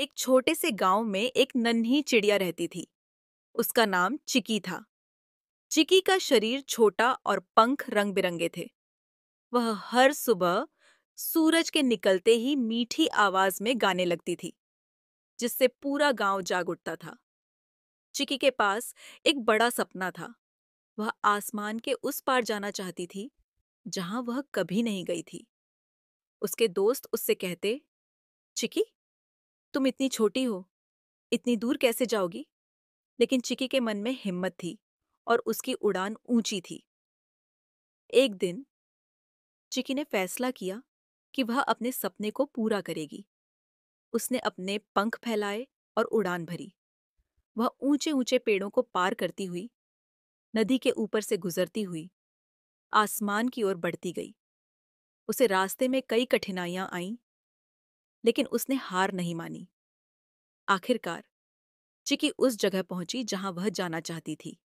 एक छोटे से गांव में एक नन्ही चिड़िया रहती थी उसका नाम चिकी था चिकी का शरीर छोटा और पंख रंग बिरंगे थे वह हर सुबह सूरज के निकलते ही मीठी आवाज में गाने लगती थी जिससे पूरा गांव जाग उठता था चिकी के पास एक बड़ा सपना था वह आसमान के उस पार जाना चाहती थी जहां वह कभी नहीं गई थी उसके दोस्त उससे कहते चिकी तुम इतनी छोटी हो इतनी दूर कैसे जाओगी लेकिन चिकी के मन में हिम्मत थी और उसकी उड़ान ऊंची थी एक दिन चिकी ने फैसला किया कि वह अपने सपने को पूरा करेगी उसने अपने पंख फैलाए और उड़ान भरी वह ऊंचे ऊंचे पेड़ों को पार करती हुई नदी के ऊपर से गुजरती हुई आसमान की ओर बढ़ती गई उसे रास्ते में कई कठिनाइयां आईं लेकिन उसने हार नहीं मानी आखिरकार चिकी उस जगह पहुंची जहां वह जाना चाहती थी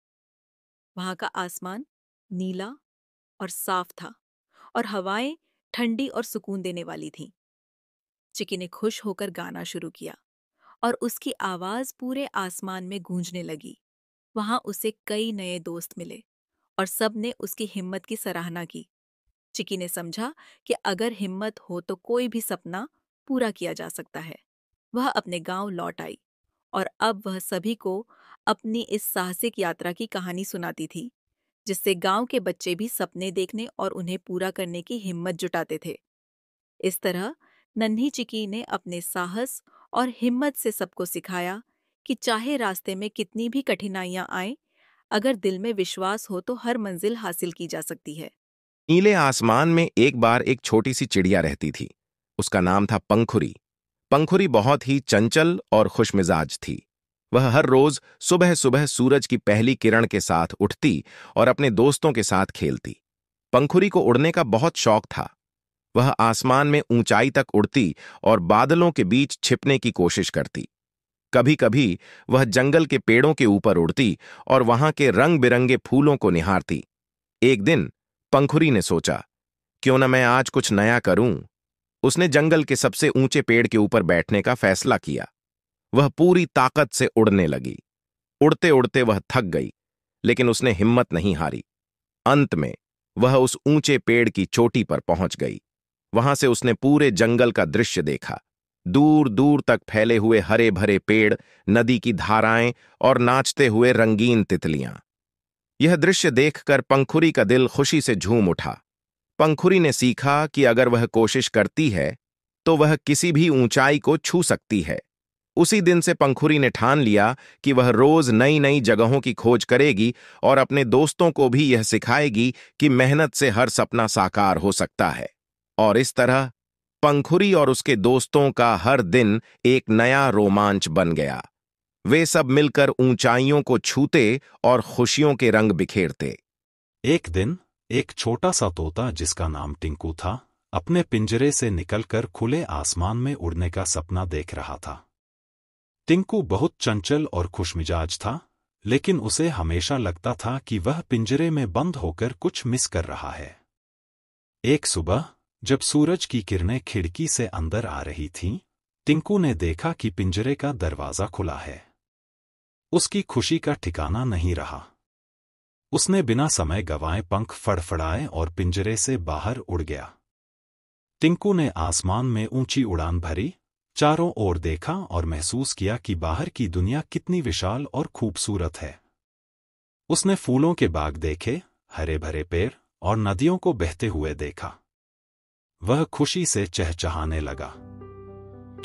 वहां का आसमान नीला और साफ था और हवाएं ठंडी और सुकून देने वाली थीं चिकी ने खुश होकर गाना शुरू किया और उसकी आवाज पूरे आसमान में गूंजने लगी वहां उसे कई नए दोस्त मिले और सब ने उसकी हिम्मत की सराहना की चिकी ने समझा कि अगर हिम्मत हो तो कोई भी सपना पूरा किया जा सकता है वह अपने गांव लौट आई और अब वह सभी को अपनी इस साहसिक यात्रा की कहानी सुनाती थी जिससे गांव के बच्चे भी सपने देखने और उन्हें पूरा करने की हिम्मत जुटाते थे इस तरह नन्ही चिकी ने अपने साहस और हिम्मत से सबको सिखाया कि चाहे रास्ते में कितनी भी कठिनाइयां आए अगर दिल में विश्वास हो तो हर मंजिल हासिल की जा सकती है नीले आसमान में एक बार एक छोटी सी चिड़िया रहती थी उसका नाम था पंखुरी पंखुरी बहुत ही चंचल और खुशमिजाज थी वह हर रोज सुबह सुबह सूरज की पहली किरण के साथ उठती और अपने दोस्तों के साथ खेलती पंखुरी को उड़ने का बहुत शौक था वह आसमान में ऊंचाई तक उड़ती और बादलों के बीच छिपने की कोशिश करती कभी कभी वह जंगल के पेड़ों के ऊपर उड़ती और वहां के रंग बिरंगे फूलों को निहारती एक दिन पंखुरी ने सोचा क्यों न मैं आज कुछ नया करूं उसने जंगल के सबसे ऊंचे पेड़ के ऊपर बैठने का फैसला किया वह पूरी ताकत से उड़ने लगी उड़ते उड़ते वह थक गई लेकिन उसने हिम्मत नहीं हारी अंत में वह उस ऊंचे पेड़ की चोटी पर पहुंच गई वहां से उसने पूरे जंगल का दृश्य देखा दूर दूर तक फैले हुए हरे भरे पेड़ नदी की धाराएं और नाचते हुए रंगीन तितलियां यह दृश्य देखकर पंखुरी का दिल खुशी से झूम उठा पंखुरी ने सीखा कि अगर वह कोशिश करती है तो वह किसी भी ऊंचाई को छू सकती है उसी दिन से पंखुरी ने ठान लिया कि वह रोज नई नई जगहों की खोज करेगी और अपने दोस्तों को भी यह सिखाएगी कि मेहनत से हर सपना साकार हो सकता है और इस तरह पंखुरी और उसके दोस्तों का हर दिन एक नया रोमांच बन गया वे सब मिलकर ऊंचाइयों को छूते और खुशियों के रंग बिखेरते एक दिन एक छोटा सा तोता जिसका नाम टिंकू था अपने पिंजरे से निकलकर खुले आसमान में उड़ने का सपना देख रहा था टिंकू बहुत चंचल और खुशमिजाज था लेकिन उसे हमेशा लगता था कि वह पिंजरे में बंद होकर कुछ मिस कर रहा है एक सुबह जब सूरज की किरणें खिड़की से अंदर आ रही थीं, टिंकू ने देखा कि पिंजरे का दरवाजा खुला है उसकी खुशी का ठिकाना नहीं रहा उसने बिना समय गवाए पंख फड़फड़ाए और पिंजरे से बाहर उड़ गया टिंकू ने आसमान में ऊंची उड़ान भरी चारों ओर देखा और महसूस किया कि बाहर की दुनिया कितनी विशाल और खूबसूरत है उसने फूलों के बाग देखे हरे भरे पेड़ और नदियों को बहते हुए देखा वह खुशी से चहचहाने लगा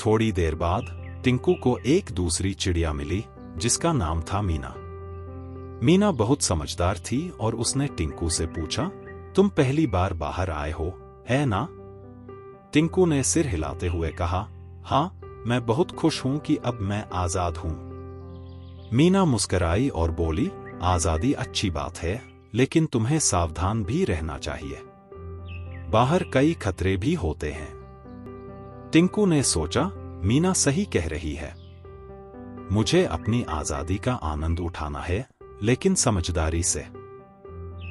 थोड़ी देर बाद टिंकू को एक दूसरी चिड़िया मिली जिसका नाम था मीना मीना बहुत समझदार थी और उसने टिंकू से पूछा तुम पहली बार बाहर आए हो है ना टिंकू ने सिर हिलाते हुए कहा हाँ मैं बहुत खुश हूं कि अब मैं आजाद हूं मीना मुस्कराई और बोली आजादी अच्छी बात है लेकिन तुम्हें सावधान भी रहना चाहिए बाहर कई खतरे भी होते हैं टिंकू ने सोचा मीना सही कह रही है मुझे अपनी आजादी का आनंद उठाना है लेकिन समझदारी से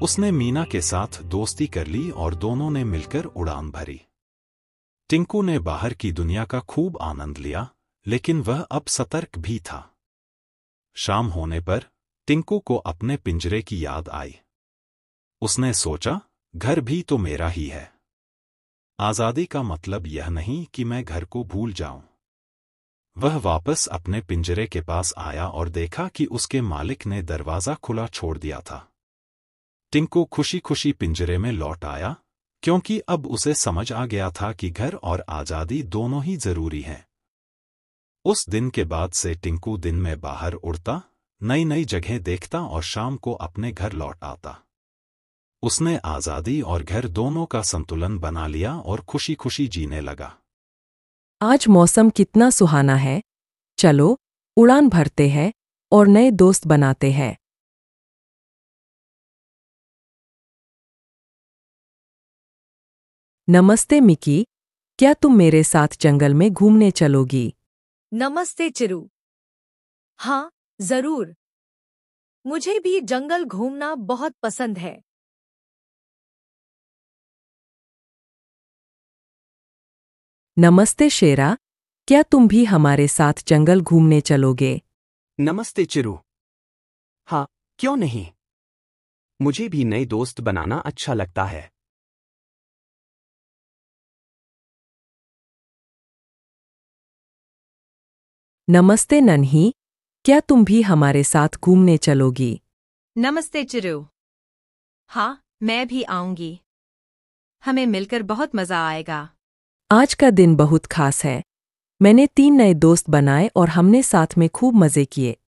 उसने मीना के साथ दोस्ती कर ली और दोनों ने मिलकर उड़ान भरी टिंकू ने बाहर की दुनिया का खूब आनंद लिया लेकिन वह अब सतर्क भी था शाम होने पर टिंकू को अपने पिंजरे की याद आई उसने सोचा घर भी तो मेरा ही है आज़ादी का मतलब यह नहीं कि मैं घर को भूल जाऊं वह वापस अपने पिंजरे के पास आया और देखा कि उसके मालिक ने दरवाज़ा खुला छोड़ दिया था टिंकू खुशी खुशी पिंजरे में लौट आया क्योंकि अब उसे समझ आ गया था कि घर और आज़ादी दोनों ही जरूरी हैं उस दिन के बाद से टिंकू दिन में बाहर उड़ता नई नई जगह देखता और शाम को अपने घर लौट आता उसने आज़ादी और घर दोनों का संतुलन बना लिया और खुशी खुशी जीने लगा आज मौसम कितना सुहाना है चलो उड़ान भरते हैं और नए दोस्त बनाते हैं नमस्ते मिकी क्या तुम मेरे साथ जंगल में घूमने चलोगी नमस्ते चिरू हाँ जरूर मुझे भी जंगल घूमना बहुत पसंद है नमस्ते शेरा क्या तुम भी हमारे साथ जंगल घूमने चलोगे नमस्ते चिरू हाँ क्यों नहीं मुझे भी नए दोस्त बनाना अच्छा लगता है नमस्ते नन्ही क्या तुम भी हमारे साथ घूमने चलोगी नमस्ते चिरू हाँ मैं भी आऊंगी हमें मिलकर बहुत मज़ा आएगा आज का दिन बहुत खास है मैंने तीन नए दोस्त बनाए और हमने साथ में खूब मज़े किए